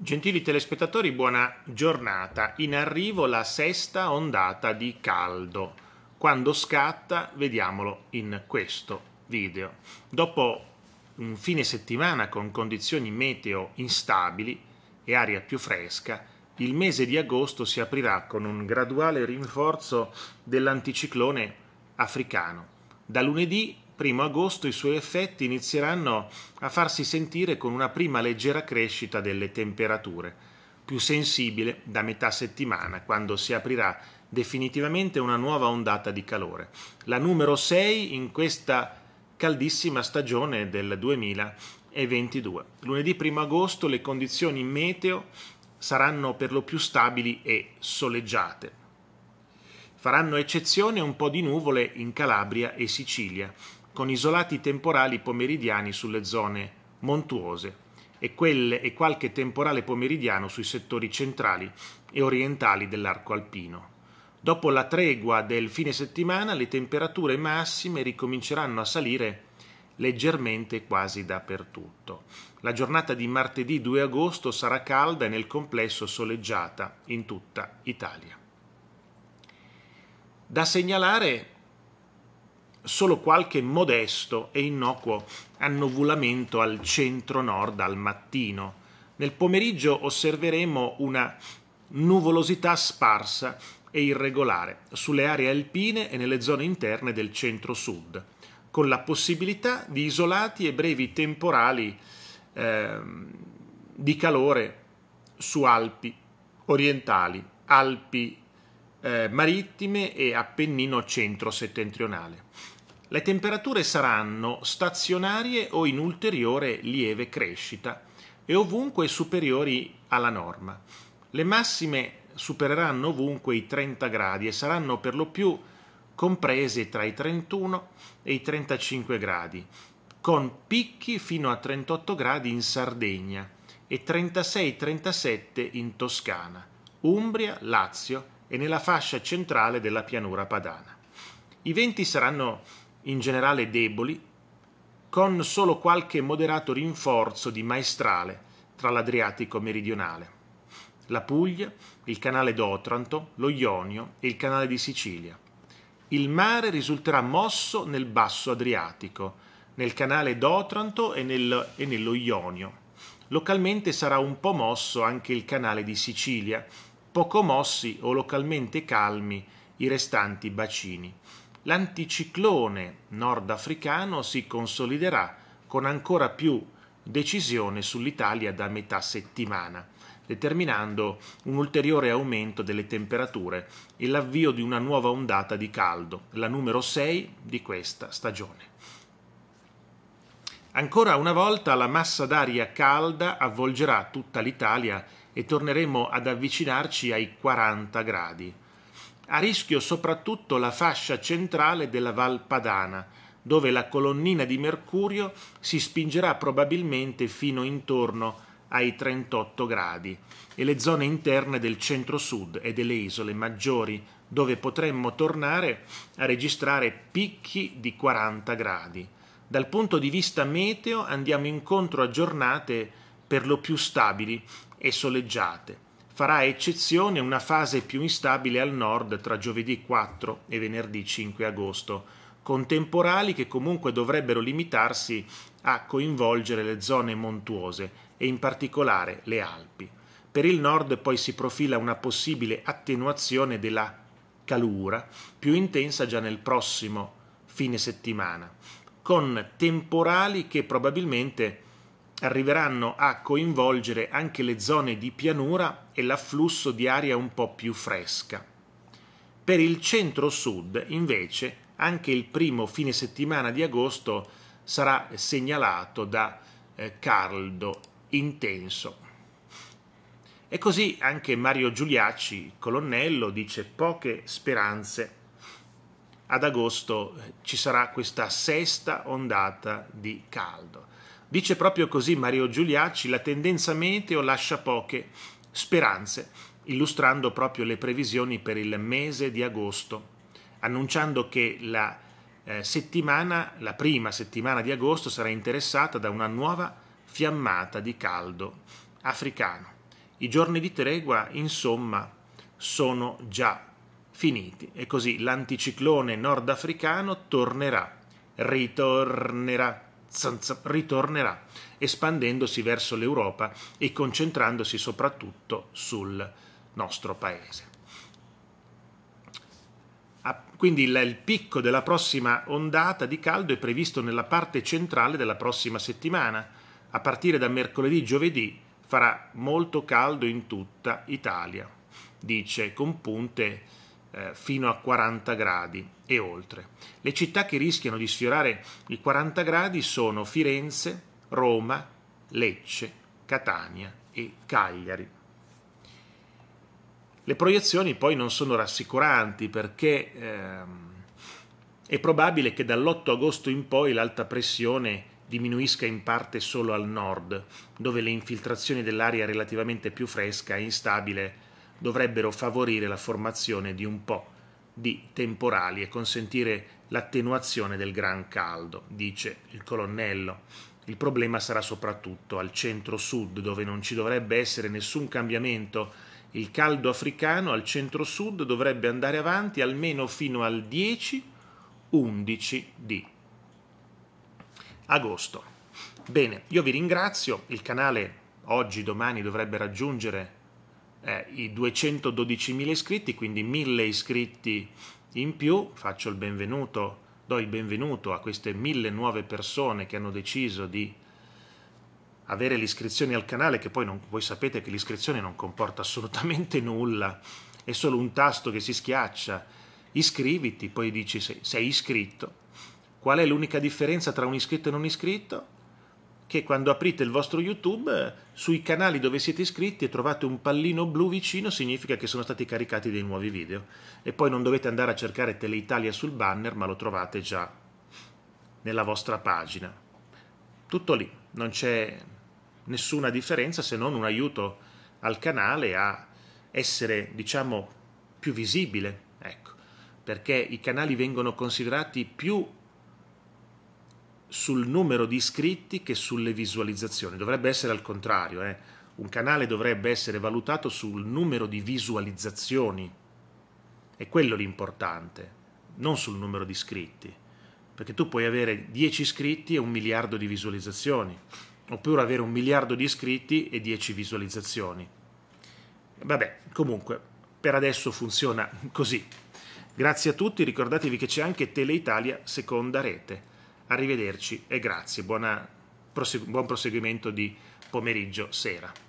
Gentili telespettatori, buona giornata. In arrivo la sesta ondata di caldo. Quando scatta, vediamolo in questo video. Dopo un fine settimana con condizioni meteo instabili e aria più fresca, il mese di agosto si aprirà con un graduale rinforzo dell'anticiclone africano. Da lunedì primo agosto i suoi effetti inizieranno a farsi sentire con una prima leggera crescita delle temperature, più sensibile da metà settimana, quando si aprirà definitivamente una nuova ondata di calore, la numero 6 in questa caldissima stagione del 2022. Lunedì 1 agosto le condizioni meteo saranno per lo più stabili e soleggiate. Faranno eccezione un po' di nuvole in Calabria e Sicilia, con isolati temporali pomeridiani sulle zone montuose e, quelle, e qualche temporale pomeridiano sui settori centrali e orientali dell'arco alpino. Dopo la tregua del fine settimana le temperature massime ricominceranno a salire leggermente quasi dappertutto. La giornata di martedì 2 agosto sarà calda e nel complesso soleggiata in tutta Italia. Da segnalare solo qualche modesto e innocuo annovulamento al centro-nord al mattino. Nel pomeriggio osserveremo una nuvolosità sparsa e irregolare sulle aree alpine e nelle zone interne del centro-sud, con la possibilità di isolati e brevi temporali eh, di calore su Alpi orientali, Alpi eh, marittime e Appennino centro-settentrionale. Le temperature saranno stazionarie o in ulteriore lieve crescita e ovunque superiori alla norma. Le massime supereranno ovunque i 30 gradi e saranno per lo più comprese tra i 31 e i 35 gradi, con picchi fino a 38 gradi in Sardegna e 36-37 in Toscana, Umbria, Lazio e nella fascia centrale della pianura padana. I venti saranno in generale deboli, con solo qualche moderato rinforzo di maestrale tra l'Adriatico meridionale, la Puglia, il canale d'Otranto, lo Ionio e il canale di Sicilia. Il mare risulterà mosso nel basso Adriatico, nel canale d'Otranto e, nel, e nello Ionio. Localmente sarà un po' mosso anche il canale di Sicilia, poco mossi o localmente calmi i restanti bacini l'anticiclone nordafricano si consoliderà con ancora più decisione sull'Italia da metà settimana, determinando un ulteriore aumento delle temperature e l'avvio di una nuova ondata di caldo, la numero 6 di questa stagione. Ancora una volta la massa d'aria calda avvolgerà tutta l'Italia e torneremo ad avvicinarci ai 40 gradi a rischio soprattutto la fascia centrale della Val Padana, dove la colonnina di mercurio si spingerà probabilmente fino intorno ai 38 gradi e le zone interne del centro-sud e delle isole maggiori, dove potremmo tornare a registrare picchi di 40 gradi. Dal punto di vista meteo andiamo incontro a giornate per lo più stabili e soleggiate farà eccezione una fase più instabile al nord tra giovedì 4 e venerdì 5 agosto, con temporali che comunque dovrebbero limitarsi a coinvolgere le zone montuose e in particolare le Alpi. Per il nord poi si profila una possibile attenuazione della calura, più intensa già nel prossimo fine settimana, con temporali che probabilmente arriveranno a coinvolgere anche le zone di pianura e l'afflusso di aria un po' più fresca. Per il centro-sud, invece, anche il primo fine settimana di agosto sarà segnalato da eh, caldo intenso. E così anche Mario Giuliacci, colonnello, dice poche speranze. Ad agosto eh, ci sarà questa sesta ondata di caldo. Dice proprio così Mario Giuliacci, la tendenza meteo lascia poche speranze, illustrando proprio le previsioni per il mese di agosto, annunciando che la eh, settimana, la prima settimana di agosto sarà interessata da una nuova fiammata di caldo africano. I giorni di tregua, insomma, sono già finiti e così l'anticiclone nordafricano tornerà, ritornerà ritornerà espandendosi verso l'Europa e concentrandosi soprattutto sul nostro paese. Ah, quindi il picco della prossima ondata di caldo è previsto nella parte centrale della prossima settimana. A partire da mercoledì giovedì farà molto caldo in tutta Italia, dice con punte eh, fino a 40 gradi e oltre. Le città che rischiano di sfiorare i 40 gradi sono Firenze, Roma, Lecce, Catania e Cagliari. Le proiezioni poi non sono rassicuranti perché ehm, è probabile che dall'8 agosto in poi l'alta pressione diminuisca in parte solo al nord, dove le infiltrazioni dell'aria relativamente più fresca e instabile dovrebbero favorire la formazione di un po' di temporali e consentire l'attenuazione del gran caldo, dice il colonnello. Il problema sarà soprattutto al centro-sud, dove non ci dovrebbe essere nessun cambiamento. Il caldo africano al centro-sud dovrebbe andare avanti almeno fino al 10-11 di agosto. Bene, io vi ringrazio, il canale oggi, domani dovrebbe raggiungere eh, i 212.000 iscritti, quindi 1.000 iscritti in più, faccio il benvenuto, do il benvenuto a queste 1.000 nuove persone che hanno deciso di avere l'iscrizione al canale, che poi non, voi sapete che l'iscrizione non comporta assolutamente nulla, è solo un tasto che si schiaccia, iscriviti, poi dici sei, sei iscritto. Qual è l'unica differenza tra un iscritto e non iscritto? che quando aprite il vostro YouTube, sui canali dove siete iscritti e trovate un pallino blu vicino, significa che sono stati caricati dei nuovi video. E poi non dovete andare a cercare Teleitalia sul banner, ma lo trovate già nella vostra pagina. Tutto lì, non c'è nessuna differenza se non un aiuto al canale a essere, diciamo, più visibile, ecco, perché i canali vengono considerati più sul numero di iscritti che sulle visualizzazioni. Dovrebbe essere al contrario, eh? un canale dovrebbe essere valutato sul numero di visualizzazioni. È quello l'importante, non sul numero di iscritti. Perché tu puoi avere 10 iscritti e un miliardo di visualizzazioni, oppure avere un miliardo di iscritti e 10 visualizzazioni. Vabbè, comunque, per adesso funziona così. Grazie a tutti, ricordatevi che c'è anche Tele Italia seconda rete Arrivederci e grazie, Buona, prosegu- buon proseguimento di pomeriggio, sera.